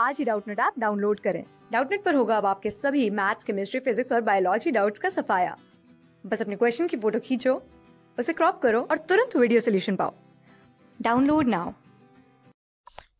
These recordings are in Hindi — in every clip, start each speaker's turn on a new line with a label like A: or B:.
A: आज ही डाउटनेट ऐप डाउनलोड करें डाउटनेट पर होगा अब आपके सभी मैथ्स केमिस्ट्री फिजिक्स और बायोलॉजी डाउट्स का सफाया बस अपने क्वेश्चन की फोटो खींचो उसे क्रॉप करो और तुरंत वीडियो सोल्यूशन
B: पाओ डाउनलोड नाउ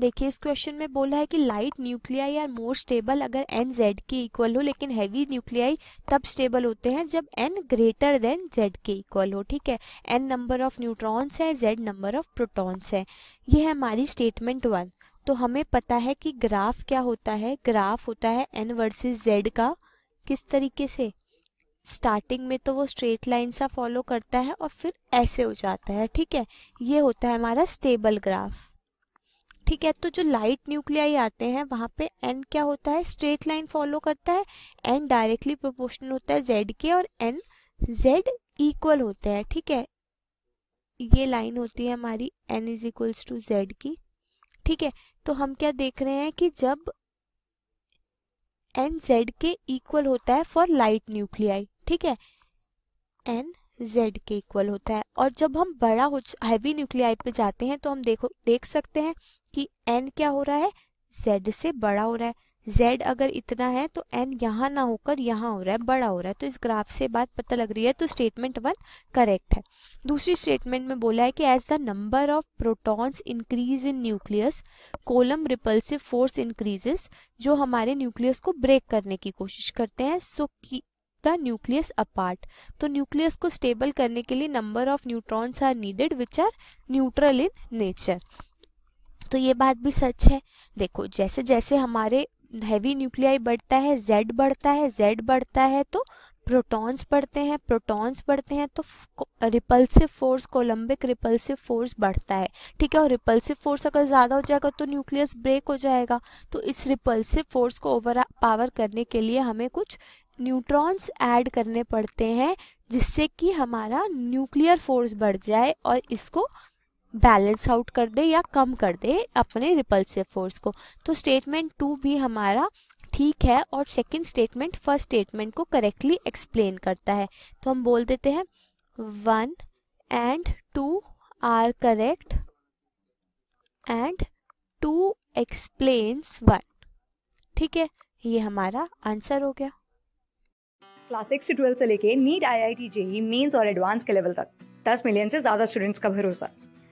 B: देखिए इस क्वेश्चन में बोला है कि light nuclei are more stable अगर एन जेड के इक्वल हो लेकिन हैवी न्यूक्लियाई तब स्टेबल होते हैं जब एन ग्रेटर देन जेड के इक्वल हो ठीक है एन नंबर ऑफ न्यूट्रॉन्स है जेड नंबर ऑफ प्रोटॉन्स है ये है हमारी स्टेटमेंट वन तो हमें पता है कि ग्राफ क्या होता है ग्राफ होता है एन वर्सेस जेड का किस तरीके से स्टार्टिंग में तो वो स्ट्रेट लाइन सा फॉलो करता है और फिर ऐसे हो जाता है ठीक है ये होता है हमारा स्टेबल ग्राफ ठीक है तो जो लाइट न्यूक्लियाई आते हैं वहाँ पे एन क्या होता है स्ट्रेट लाइन फॉलो करता है एन डायरेक्टली प्रोपोर्शनल होता है जेड के और एन जेड इक्वल होता है ठीक है ये लाइन होती है हमारी N is equals to Z की ठीक है तो हम क्या देख रहे हैं कि जब एन जेड के इक्वल होता है फॉर लाइट न्यूक्लियाई ठीक है एन जेड के इक्वल होता है और जब हम बड़ा हो हैवी न्यूक्लियाई पे जाते हैं तो हम देखो देख सकते हैं कि एन क्या हो रहा है जेड से बड़ा हो रहा है z अगर इतना है तो n यहाँ ना होकर यहाँ हो रहा है बड़ा हो रहा है तो इस ग्राफ से बात पता लग रही है तो स्टेटमेंट वन करेक्ट है दूसरी स्टेटमेंट में बोला है कि as the number of protons increase in nucleus coulomb repulsive force increases जो हमारे न्यूक्लियस को ब्रेक करने की कोशिश करते हैं सो की द न्यूक्लियस अपार्ट तो न्यूक्लियस को स्टेबल करने के लिए number of neutrons are needed which are neutral in nature तो ये बात भी सच है देखो जैसे जैसे हमारे हैवी न्यूक्लियाई बढ़ता है जेड बढ़ता है जेड बढ़ता है तो प्रोटॉन्स बढ़ते हैं प्रोटॉन्स बढ़ते हैं तो repulsive force coulombic repulsive force बढ़ता है ठीक है और रिपल्सिव फोर्स अगर ज़्यादा हो जाएगा तो न्यूक्लियस ब्रेक हो जाएगा तो इस रिपल्सिव फोर्स को ओवर पावर करने के लिए हमें कुछ न्यूट्रॉन्स ऐड करने पड़ते हैं जिससे कि हमारा न्यूक्लियर फोर्स बढ़ जाए और इसको बैलेंस आउट कर दे या कम कर दे अपने रिपल्सिव फोर्स को तो स्टेटमेंट टू भी हमारा ठीक है और सेकंड स्टेटमेंट फर्स्ट स्टेटमेंट को करेक्टली एक्सप्लेन करता है तो हम बोल देते हैं one and two are correct and two explains one ठीक है ये हमारा आंसर हो गया
A: क्लास सिक्स से ट्वेल्थ से लेके NEET I I T JEE mains और एडवांस के लेवल तक दस मिलियन से ज्यादा स्टूडेंट्स का भरोसा